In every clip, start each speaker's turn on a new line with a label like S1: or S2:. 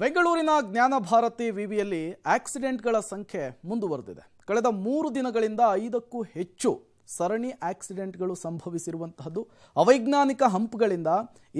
S1: ಬೆಂಗಳೂರಿನ ಜ್ಞಾನಭಾರತಿ ವಿವಿಯಲ್ಲಿ ಆಕ್ಸಿಡೆಂಟ್ಗಳ ಸಂಖ್ಯೆ ಮುಂದುವರೆದಿದೆ ಕಳೆದ ಮೂರು ದಿನಗಳಿಂದ ಐದಕ್ಕೂ ಹೆಚ್ಚು ಸರಣಿ ಆಕ್ಸಿಡೆಂಟ್ಗಳು ಸಂಭವಿಸಿರುವಂತಹದ್ದು ಅವೈಜ್ಞಾನಿಕ ಹಂಪ್ಗಳಿಂದ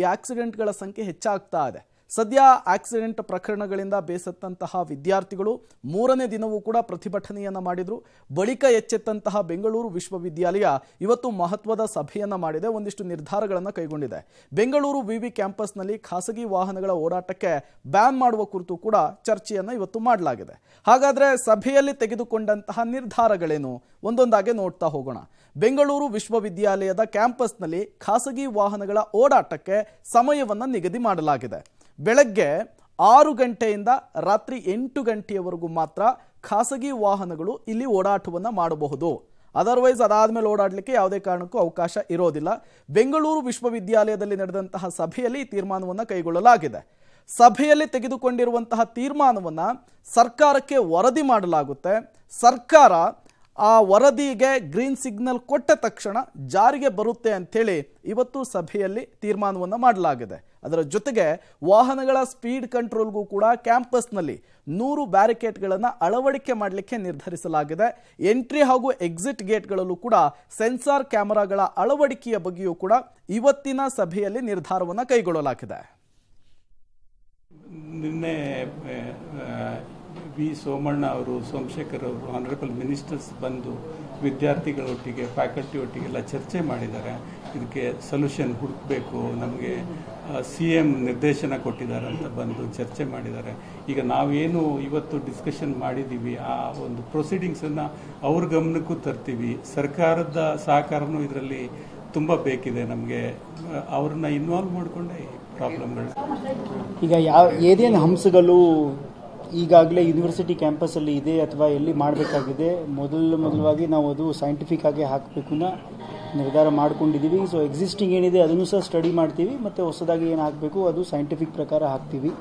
S1: ಈ ಆಕ್ಸಿಡೆಂಟ್ಗಳ ಸಂಖ್ಯೆ ಹೆಚ್ಚಾಗ್ತಾ ಇದೆ ಸದ್ಯ ಆಕ್ಸಿಡೆಂಟ್ ಪ್ರಕರಣಗಳಿಂದ ಬೇಸತ್ತಂತಹ ವಿದ್ಯಾರ್ಥಿಗಳು ಮೂರನೇ ದಿನವೂ ಕೂಡ ಪ್ರತಿಭಟನೆಯನ್ನು ಮಾಡಿದರು ಬಳಿಕ ಎಚ್ಚೆತ್ತಂತಹ ಬೆಂಗಳೂರು ವಿಶ್ವವಿದ್ಯಾಲಯ ಇವತ್ತು ಮಹತ್ವದ ಸಭೆಯನ್ನು ಮಾಡಿದೆ ಒಂದಿಷ್ಟು ನಿರ್ಧಾರಗಳನ್ನು ಕೈಗೊಂಡಿದೆ ಬೆಂಗಳೂರು ವಿವಿ ಕ್ಯಾಂಪಸ್ನಲ್ಲಿ ಖಾಸಗಿ ವಾಹನಗಳ ಓಡಾಟಕ್ಕೆ ಬ್ಯಾನ್ ಮಾಡುವ ಕುರಿತು ಕೂಡ ಚರ್ಚೆಯನ್ನು ಇವತ್ತು ಮಾಡಲಾಗಿದೆ ಹಾಗಾದರೆ ಸಭೆಯಲ್ಲಿ ತೆಗೆದುಕೊಂಡಂತಹ ನಿರ್ಧಾರಗಳೇನು ಒಂದೊಂದಾಗೆ ನೋಡ್ತಾ ಹೋಗೋಣ ಬೆಂಗಳೂರು ವಿಶ್ವವಿದ್ಯಾಲಯದ ಕ್ಯಾಂಪಸ್ನಲ್ಲಿ ಖಾಸಗಿ ವಾಹನಗಳ ಓಡಾಟಕ್ಕೆ ಸಮಯವನ್ನು ನಿಗದಿ ಮಾಡಲಾಗಿದೆ ಬೆಳಗ್ಗೆ ಆರು ಗಂಟೆಯಿಂದ ರಾತ್ರಿ ಎಂಟು ಗಂಟೆಯವರೆಗೂ ಮಾತ್ರ ಖಾಸಗಿ ವಾಹನಗಳು ಇಲ್ಲಿ ಓಡಾಟವನ್ನು ಮಾಡಬಹುದು ಅದರ್ವೈಸ್ ಅದಾದ ಮೇಲೆ ಓಡಾಡಲಿಕ್ಕೆ ಯಾವುದೇ ಕಾರಣಕ್ಕೂ ಅವಕಾಶ ಇರೋದಿಲ್ಲ ಬೆಂಗಳೂರು ವಿಶ್ವವಿದ್ಯಾಲಯದಲ್ಲಿ ನಡೆದಂತಹ ಸಭೆಯಲ್ಲಿ ಈ ತೀರ್ಮಾನವನ್ನು ಕೈಗೊಳ್ಳಲಾಗಿದೆ ಸಭೆಯಲ್ಲಿ ತೆಗೆದುಕೊಂಡಿರುವಂತಹ ತೀರ್ಮಾನವನ್ನು ಸರ್ಕಾರಕ್ಕೆ ವರದಿ ಮಾಡಲಾಗುತ್ತೆ ಸರ್ಕಾರ ಆ ವರದಿಗೆ ಗ್ರೀನ್ ಸಿಗ್ನಲ್ ಕೊಟ್ಟ ತಕ್ಷಣ ಜಾರಿಗೆ ಬರುತ್ತೆ ಅಂಥೇಳಿ ಇವತ್ತು ಸಭೆಯಲ್ಲಿ ತೀರ್ಮಾನವನ್ನು ಮಾಡಲಾಗಿದೆ ಅದರ ಜೊತೆಗೆ ವಾಹನಗಳ ಸ್ಪೀಡ್ ಕಂಟ್ರೋಲ್ಗೂ ಕೂಡ ಕ್ಯಾಂಪಸ್ನಲ್ಲಿ ನೂರು ಬ್ಯಾರಿಕೇಡ್ಗಳನ್ನು ಅಳವಡಿಕೆ ಮಾಡಲಿಕ್ಕೆ ನಿರ್ಧರಿಸಲಾಗಿದೆ ಎಂಟ್ರಿ ಹಾಗೂ ಎಕ್ಸಿಟ್ ಗೇಟ್ಗಳಲ್ಲೂ ಕೂಡ ಸೆನ್ಸಾರ್ ಕ್ಯಾಮರಾಗಳ ಅಳವಡಿಕೆಯ ಬಗ್ಗೆಯೂ ಕೂಡ ಇವತ್ತಿನ ಸಭೆಯಲ್ಲಿ ನಿರ್ಧಾರವನ್ನು ಕೈಗೊಳ್ಳಲಾಗಿದೆ
S2: ವಿ ಸೋಮಣ್ಣ ಅವರು ಸೋಮಶೇಖರ್ ಅವರು ಆನರೇಬಲ್ ಮಿನಿಸ್ಟರ್ಸ್ ಬಂದು ವಿದ್ಯಾರ್ಥಿಗಳೊಟ್ಟಿಗೆ ಫ್ಯಾಕಲ್ಟಿ ಒಟ್ಟಿಗೆಲ್ಲ ಚರ್ಚೆ ಮಾಡಿದ್ದಾರೆ ಇದಕ್ಕೆ ಸೊಲ್ಯೂಷನ್ ಹುಡುಕಬೇಕು ನಮಗೆ ಸಿ ಎಮ್ ನಿರ್ದೇಶನ ಕೊಟ್ಟಿದ್ದಾರೆ ಅಂತ ಬಂದು ಚರ್ಚೆ ಮಾಡಿದ್ದಾರೆ ಈಗ ನಾವೇನು ಇವತ್ತು ಡಿಸ್ಕಷನ್ ಮಾಡಿದ್ದೀವಿ ಆ ಒಂದು ಪ್ರೊಸೀಡಿಂಗ್ಸನ್ನು ಅವ್ರ ಗಮನಕ್ಕೂ ತರ್ತೀವಿ ಸರ್ಕಾರದ ಸಹಕಾರನೂ ಇದರಲ್ಲಿ ತುಂಬ ಬೇಕಿದೆ ನಮಗೆ ಅವ್ರನ್ನ ಇನ್ವಾಲ್ವ್ ಮಾಡಿಕೊಂಡೆ ಪ್ರಾಬ್ಲಮ್ಗಳು ಈಗ ಯಾವ ಏನೇನು
S3: ಹಂಸಗಳು ಈಗಾಗಲೇ ಯೂನಿವರ್ಸಿಟಿ ಕ್ಯಾಂಪಸಲ್ಲಿ ಇದೆ ಅಥವಾ ಎಲ್ಲಿ ಮಾಡಬೇಕಾಗಿದೆ ಮೊದಲು ಮೊದಲವಾಗಿ ನಾವು ಅದು ಸೈಂಟಿಫಿಕ್ ಆಗಿ ಹಾಕಬೇಕು ನಿರ್ಧಾರ ಮಾಡ್ಕೊಂಡಿದ್ದೀವಿ ಸೊ ಎಕ್ಸಿಸ್ಟಿಂಗ್ ಏನಿದೆ ಅದನ್ನು ಸಹ ಸ್ಟಡಿ ಮಾಡ್ತೀವಿ ಮತ್ತು ಹೊಸದಾಗಿ ಏನು ಹಾಕಬೇಕು ಅದು ಸೈಂಟಿಫಿಕ್ ಪ್ರಕಾರ ಹಾಕ್ತೀವಿ